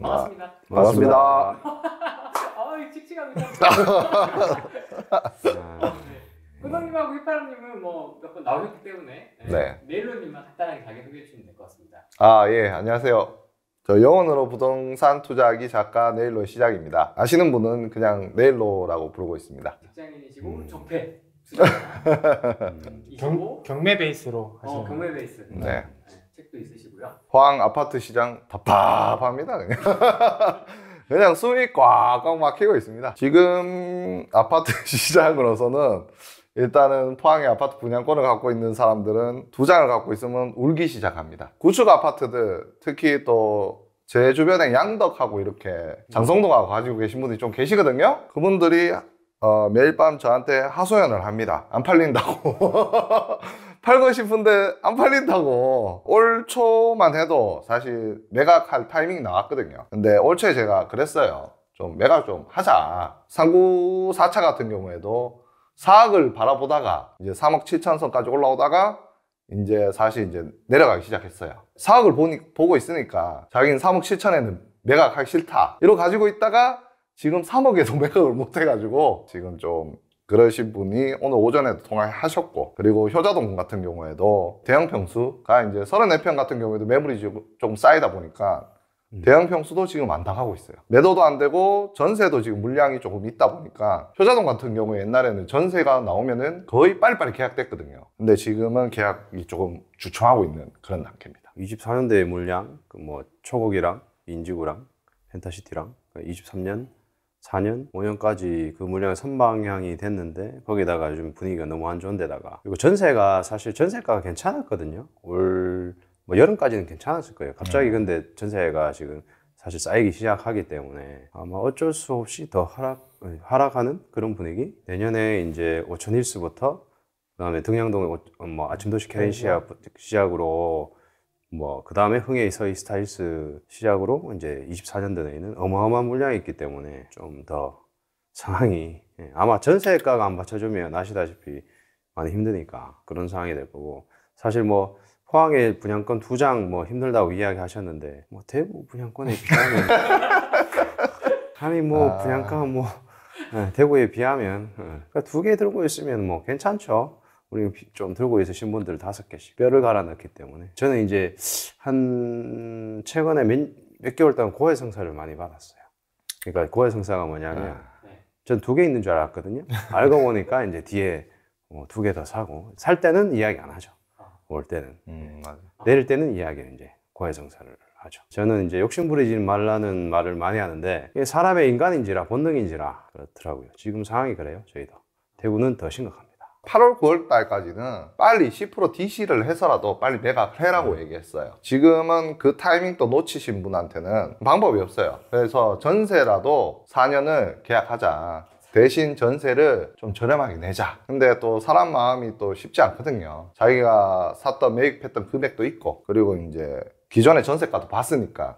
반갑습니다. 반갑습니다. 아유 칙칙합니다. 후덕님하고 아. 휘파람님은 뭐몇번 나오셨기 때문에 네. 네. 로님만 간단하게 자기소개해 주시면 될 것 같습니다. 아, 예, 안녕하세요. 저 영어로 부동산 투자하기 작가 네일로 시작입니다. 아시는 분은 그냥 네일로라고 부르고 있습니다. 직장인이시고 음. 적폐 투자. 음, 경, 경매 베이스로 어, 하시는 경매 베이스. 네. 네. 책도 있으시고요. 포항 아파트 시장 답답합니다 그냥. 그냥 숨이 꽉꽉 막히고 있습니다. 지금 아파트 시장으로서는 일단은 포항의 아파트 분양권을 갖고 있는 사람들은 두 장을 갖고 있으면 울기 시작합니다. 구축 아파트들 특히 또 제 주변에 양덕하고 이렇게 장성동하고 가지고 계신 분들이 좀 계시거든요. 그분들이 어, 매일 밤 저한테 하소연을 합니다. 안 팔린다고. 팔고 싶은데 안 팔린다고 올 초만 해도 사실 매각할 타이밍 이 나왔거든요 근데 올 초에 제가 그랬어요 좀 매각 좀 하자 상구 4차 같은 경우에도 4억을 바라보다가 이제 3억 7천선까지 올라오다가 이제 사실 이제 내려가기 시작했어요 4억을 보니, 보고 있으니까 자기는 3억 7천에는 매각하기 싫다 이러 가지고 있다가 지금 3억에도 매각을 못 해가지고 지금 좀 그러신 분이 오늘 오전에도 통화하셨고 그리고 효자동 같은 경우에도 대형 평수가 이제 34평 같은 경우에도 매물이 조금 쌓이다 보니까 음. 대형 평수도 지금 안 당하고 있어요. 매도도 안 되고 전세도 지금 물량이 조금 있다 보니까 효자동 같은 경우에 옛날에는 전세가 나오면은 거의 빨리빨리 계약됐거든요. 근데 지금은 계약이 조금 주춤하고 있는 그런 단계입니다. 24년대 물량, 그 뭐 초곡이랑 인지구랑 펜타시티랑 23년 그러니까 4년, 5년까지 그 물량이 선방향이 됐는데 거기다가 좀 분위기가 너무 안 좋은데다가 그리고 전세가 사실 전세가가 괜찮았거든요. 올 뭐 여름까지는 괜찮았을 거예요. 갑자기 네. 근데 전세가 지금 사실 쌓이기 시작하기 때문에 아마 어쩔 수 없이 더 하락 하락하는 그런 분위기. 내년에 이제 5천 일수부터 그다음에 등양동뭐 어, 아침도시 네, 캐린 네. 시작 시작으로 뭐, 그 다음에 흥의 서희 스타일스 시작으로 이제 24년 전에는 어마어마한 물량이 있기 때문에 좀 더 상황이 예, 아마 전세가가 안 받쳐주면 아시다시피 많이 힘드니까 그런 상황이 될 거고 사실 뭐 포항의 분양권 두 장 뭐 힘들다고 이야기하셨는데 뭐 대구 분양권에 비하면 아니 뭐 아... 분양가 뭐 네, 예, 대구에 비하면 네. 그러니까 두 개 들고 있으면 뭐 괜찮죠 우리 좀 들고 있으신 분들 다섯 개씩 뼈를 갈아 넣기 때문에 저는 이제 한 최근에 몇, 몇 개월 동안 고해성사를 많이 받았어요. 그러니까 고해성사가 뭐냐면 아, 네. 전두 개 있는 줄 알았거든요. 알고 보니까 이제 뒤에 뭐 두개 더 사고 살 때는 이야기 안 하죠. 아. 올 때는 음, 아. 내릴 때는 이야기는 이제 고해성사를 하죠. 저는 이제 욕심 부리지 말라는 말을 많이 하는데 사람의 인간인지라 본능인지라 그렇더라고요. 지금 상황이 그래요. 저희도 대구는 더 심각합니다. 8월, 9월 달까지는 빨리 10% DC를 해서라도 빨리 매각을 해라고 음. 얘기했어요. 지금은 그 타이밍도 놓치신 분한테는 방법이 없어요. 그래서 전세라도 4년을 계약하자. 대신 전세를 좀 저렴하게 내자 근데 또 사람 마음이 또 쉽지 않거든요 자기가 샀던 매입했던 금액도 있고 그리고 이제 기존의 전세가도 봤으니까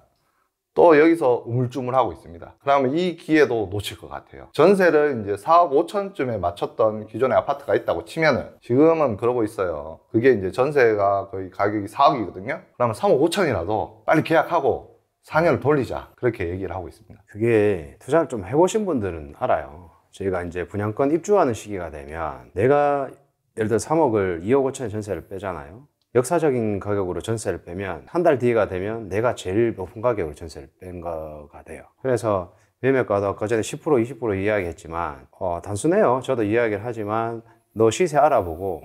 또 여기서 우물쭈물하고 있습니다. 그러면 이 기회도 놓칠 것 같아요. 전세를 이제 4억 5천쯤에 맞췄던 기존의 아파트가 있다고 치면은 지금은 그러고 있어요. 그게 이제 전세가 거의 가격이 4억이거든요. 그러면 3억 5천이라도 빨리 계약하고 4년을 돌리자 그렇게 얘기를 하고 있습니다. 그게 투자를 좀 해보신 분들은 알아요. 저희가 이제 분양권 입주하는 시기가 되면 내가 예를 들어 3억을 2억 5천에 전세를 빼잖아요. 역사적인 가격으로 전세를 빼면 한 달 뒤가 되면 내가 제일 높은 가격으로 전세를 뺀 거가 돼요. 그래서 매매가도 아까 전에 10% 20% 이야기했지만 어, 단순해요. 저도 이야기를 하지만 너 시세 알아보고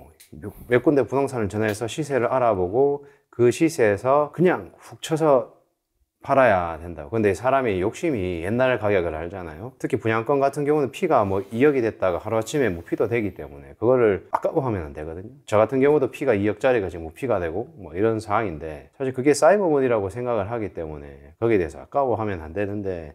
몇 군데 부동산을 전화해서 시세를 알아보고 그 시세에서 그냥 훅 쳐서 팔아야 된다. 고 근데 사람의 욕심이 옛날 가격을 알잖아요. 특히 분양권 같은 경우는 피가 뭐 2억이 됐다가 하루아침에 뭐피도 되기 때문에 그거를 아까워 하면 안 되거든요. 저 같은 경우도 피가 2억짜리가 지금 뭐 피가 되고 뭐 이런 상황인데 사실 그게 사이버문이라고 생각을 하기 때문에 거기에 대해서 아까워 하면 안 되는데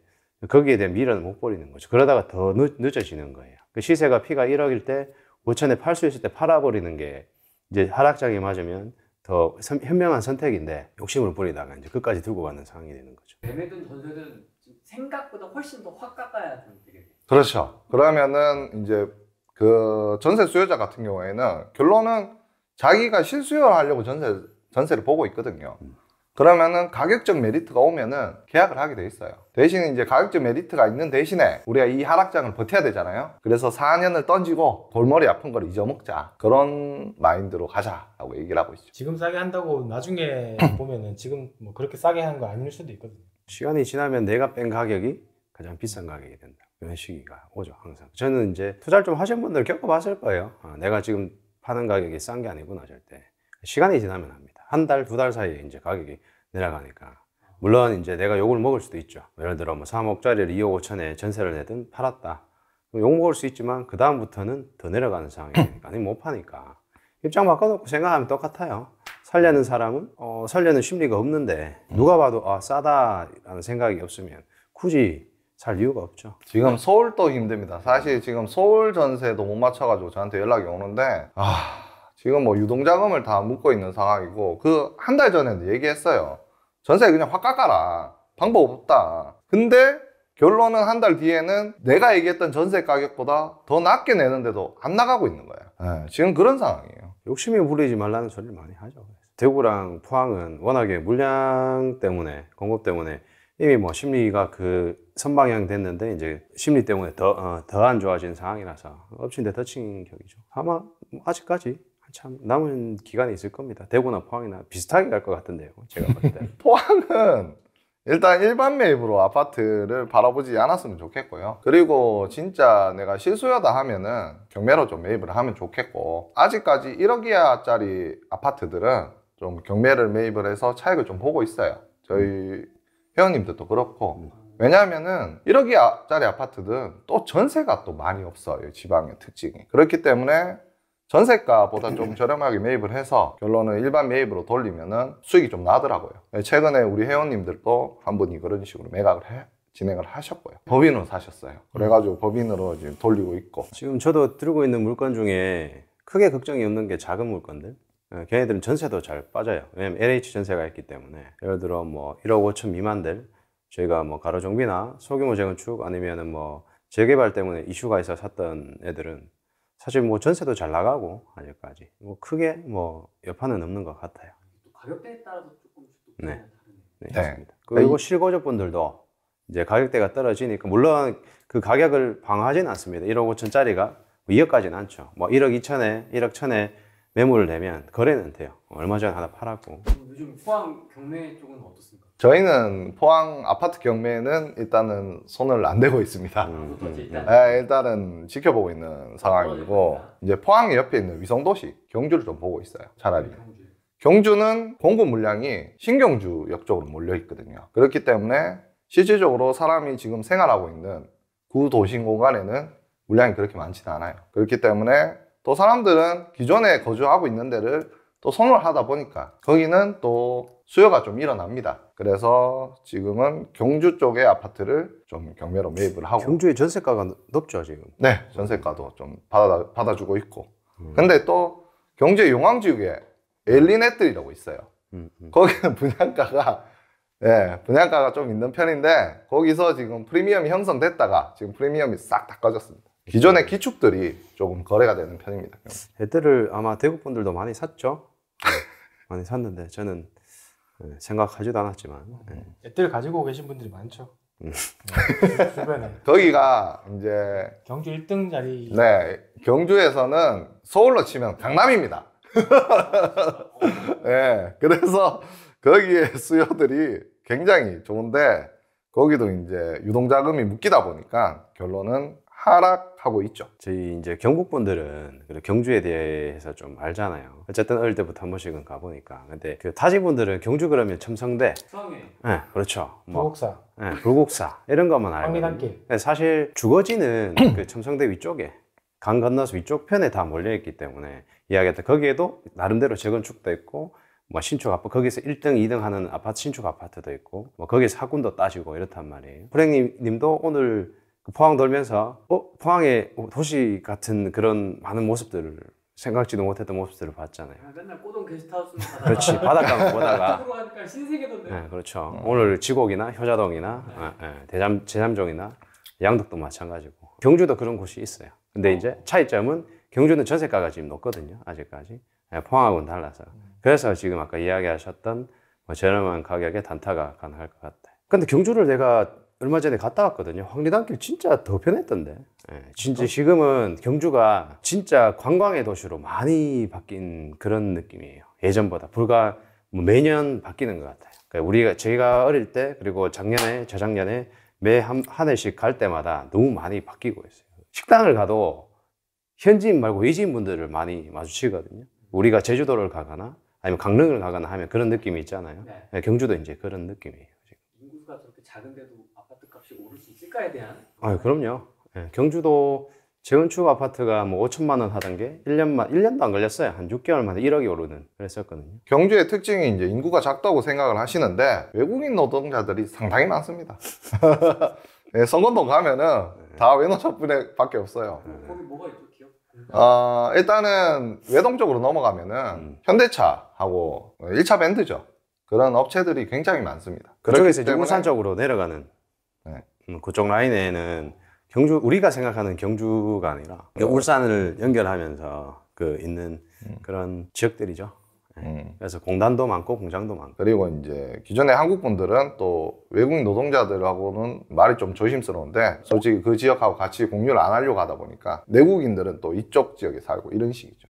거기에 대한 미련을 못 버리는 거죠. 그러다가 더 늦, 늦어지는 거예요. 그 시세가 피가 1억일 때 5천에 팔 수 있을 때 팔아버리는 게 이제 하락장이 맞으면 더 현명한 선택인데 욕심을 부리다가 이제 끝까지 들고 가는 상황이 되는 거죠. 매매든 전세든 생각보다 훨씬 더 확 깎아야 되겠네 그렇죠. 그러면은 이제 그 전세 수요자 같은 경우에는 결론은 자기가 실수요를 하려고 전세 전세를 보고 있거든요. 음. 그러면은 가격적 메리트가 오면은 계약을 하게 돼 있어요 대신 이제 가격적 메리트가 있는 대신에 우리가 이 하락장을 버텨야 되잖아요 그래서 4년을 던지고 골머리 아픈 걸 잊어먹자 그런 마인드로 가자라고 얘기를 하고 있죠 지금 싸게 한다고 나중에 보면은 지금 뭐 그렇게 싸게 한 거 아닐 수도 있거든요 시간이 지나면 내가 뺀 가격이 가장 비싼 가격이 된다 이런 시기가 오죠 항상 저는 이제 투자를 좀 하신 분들 겪어봤을 거예요 아, 내가 지금 파는 가격이 싼 게 아니구나 절대 시간이 지나면 합니다 한 달, 두 달 사이에 이제 가격이 내려가니까. 물론 이제 내가 욕을 먹을 수도 있죠. 예를 들어 뭐 3억짜리를 2억 5천에 전세를 내든 팔았다. 욕 먹을 수 있지만 그 다음부터는 더 내려가는 상황이 되니까 아니 못 파니까 입장 바꿔놓고 생각하면 똑같아요. 살려는 사람은 어, 살려는 심리가 없는데 누가 봐도 아 싸다라는 생각이 없으면 굳이 살 이유가 없죠. 지금 서울도 힘듭니다. 사실 지금 서울 전세도 못 맞춰가지고 저한테 연락이 오는데 아 지금 뭐 유동자금을 다 묶고 있는 상황이고 그 한 달 전에도 얘기했어요. 전세 그냥 확 깎아라. 방법 없다. 근데 결론은 한 달 뒤에는 내가 얘기했던 전세 가격보다 더 낮게 내는데도 안 나가고 있는 거야. 네, 지금 그런 상황이에요. 욕심이 부리지 말라는 소리를 많이 하죠. 대구랑 포항은 워낙에 물량 때문에 공급 때문에 이미 뭐 심리가 그 선방향 됐는데 이제 심리 때문에 더안 어, 좋아진 상황이라서 엎친 데 덮친 격이죠. 아마 뭐 아직까지 참 남은 기간이 있을 겁니다. 대구나 포항이나 비슷하게 갈 것 같은데요. 제가 볼 때. 포항은 일단 일반 매입으로 아파트를 바라보지 않았으면 좋겠고요. 그리고 진짜 내가 실수여다 하면은 경매로 좀 매입을 하면 좋겠고 아직까지 1억 이하짜리 아파트들은 좀 경매를 매입을 해서 차익을 좀 보고 있어요. 저희 음. 회원님들도 그렇고 왜냐하면은 1억 이하짜리 아파트들은또 전세가 또 많이 없어요. 지방의 특징이. 그렇기 때문에 전세가보다 좀 네. 저렴하게 매입을 해서 결론은 일반 매입으로 돌리면은 수익이 좀 나더라고요. 네, 최근에 우리 회원님들도 한 분이 그런 식으로 매각을 해, 진행을 하셨고요. 법인으로 사셨어요. 그래가지고 법인으로 지금 돌리고 있고. 지금 저도 들고 있는 물건 중에 크게 걱정이 없는 게 작은 물건들. 네, 걔네들은 전세도 잘 빠져요. 왜냐면 LH 전세가 있기 때문에. 예를 들어 뭐 1억 5천 미만들 저희가 뭐 가로정비나 소규모 재건축 아니면은 뭐 재개발 때문에 이슈가 있어 샀던 애들은 사실 뭐 전세도 잘 나가고 아직까지 뭐 크게 뭐 여파는 없는 것 같아요. 가격대에 따라서 조금씩 네. 네 네, 맞습니다. 그리고 실거주분들도 이제 가격대가 떨어지니까 물론 그 가격을 방어하진 않습니다. 1억 5천짜리가 2억까지는 뭐 않죠. 뭐 1억 2천에 1억 천에 매물을 내면 거래는 돼요. 얼마 전에 하나 팔았고. 요즘 포항 경매 쪽은 어떻습니까? 저희는 포항 아파트 경매는 일단은 손을 안 대고 있습니다. 음, 음. 네, 일단은 지켜보고 있는 상황이고 이제 포항 옆에 있는 위성도시 경주를 좀 보고 있어요. 차라리. 경주는 공급 물량이 신경주역 쪽으로 몰려 있거든요. 그렇기 때문에 실질적으로 사람이 지금 생활하고 있는 구도심 공간에는 물량이 그렇게 많지는 않아요. 그렇기 때문에 또 사람들은 기존에 거주하고 있는 데를 또선호 하다 보니까 거기는 또 수요가 좀 일어납니다. 그래서 지금은 경주 쪽의 아파트를 좀 경매로 매입을 하고 경주의 전세가가 높죠 지금? 네 전세가도 좀 받아, 받아주고 있고 음. 근데 또 경주의 용왕 지역에 엘리넷들이라고 있어요. 음, 음. 거기는 분양가가 예, 분양가가 좀 있는 편인데 거기서 지금 프리미엄이 형성됐다가 지금 프리미엄이 싹 다 꺼졌습니다. 기존의 음. 기축들이 조금 거래가 되는 편입니다. 애들을 아마 대구 분들도 많이 샀죠? 네, 많이 샀는데 저는 예, 생각하지도 않았지만. 예. 애들 가지고 계신 분들이 많죠. 음. 네, 주변에. 거기가 이제 경주 1등 자리. 네, 경주에서는 서울로 치면 강남입니다. 네, 그래서 거기에 수요들이 굉장히 좋은데 거기도 이제 유동 자금이 묶이다 보니까 결론은 하락 하고 있죠. 저희 이제 경북분들은 경주에 대해서 좀 알잖아요. 어쨌든 어릴 때부터 한 번씩은 가보니까. 근데 그 타지분들은 경주 그러면 첨성대. 성해. 네, 예, 그렇죠. 뭐, 불국사. 네, 불국사. 이런 것만 알고. 예, 사실 주거지는 그 첨성대 위쪽에 강 건너서 위쪽 편에 다 몰려있기 때문에 이야기했다. 거기에도 나름대로 재건축도 있고 뭐 신축 아파트 거기서 1등 2등 하는 아파트 신축 아파트도 있고 뭐 거기서 학군도 따지고 이렇단 말이에요. 프랭님도 오늘 그 포항 돌면서 어 포항의 도시 같은 그런 많은 모습들을 생각지도 못했던 모습들을 봤잖아요. 아, 맨날 꼬동 게스트하우스 그렇지 바닷가 보다가 신세계던데. 네, 그렇죠. 음. 오늘 지곡이나 효자동이나 네. 네, 대잠 제잠종이나 양덕도 마찬가지고 경주도 그런 곳이 있어요. 근데 어. 이제 차이점은 경주는 전세가가 지금 높거든요. 아직까지 네, 포항하고는 달라서 그래서 지금 아까 이야기하셨던 뭐 저렴한 가격에 단타가 가능할 것같아 근데 경주를 내가 얼마 전에 갔다 왔거든요. 황리단길 진짜 더 편했던데. 예, 진짜 어. 지금은 경주가 진짜 관광의 도시로 많이 바뀐 그런 느낌이에요. 예전보다 불과 뭐 매년 바뀌는 것 같아요. 그러니까 우리가 저희가 어릴 때 그리고 작년에 재작년에매한한 해씩 갈 때마다 너무 많이 바뀌고 있어요. 식당을 가도 현지인 말고 이지인 분들을 많이 마주치거든요. 우리가 제주도를 가거나 아니면 강릉을 가거나 하면 그런 느낌이 있잖아요. 네. 예, 경주도 이제 그런 느낌이에요. 인구가 저렇게 작은데도 값이 오를 수 있을까에 대한 아, 그럼요. 예, 경주도 재건축 아파트가 뭐 5천만 원 하던 게 1년만 1년도 안 걸렸어요. 한 6개월 만에 1억이 오르는 그랬었거든요. 경주의 특징이 이제 인구가 작다고 생각을 하시는데 외국인 노동자들이 상당히 많습니다. 예, 성건동 가면은 네. 다 외노자분밖에 없어요. 네. 거기 뭐가 있죠? 어, 일단은 외동 쪽으로 넘어가면은 음. 현대차하고 1차 어, 밴드죠. 그런 업체들이 굉장히 많습니다. 그쪽에서 이제 때문에- 울산 쪽으로 내려가는 음, 그쪽 라인에는 경주 우리가 생각하는 경주가 아니라 그러니까 울산을 연결하면서 그 있는 음. 그런 지역들이죠. 예. 음. 그래서 공단도 많고 공장도 많고 그리고 이제 기존의 한국 분들은 또외국 노동자들하고는 말이 좀 조심스러운데 솔직히 그 지역하고 같이 공유를 안 하려고 하다 보니까 내국인들은 또 이쪽 지역에 살고 이런 식이죠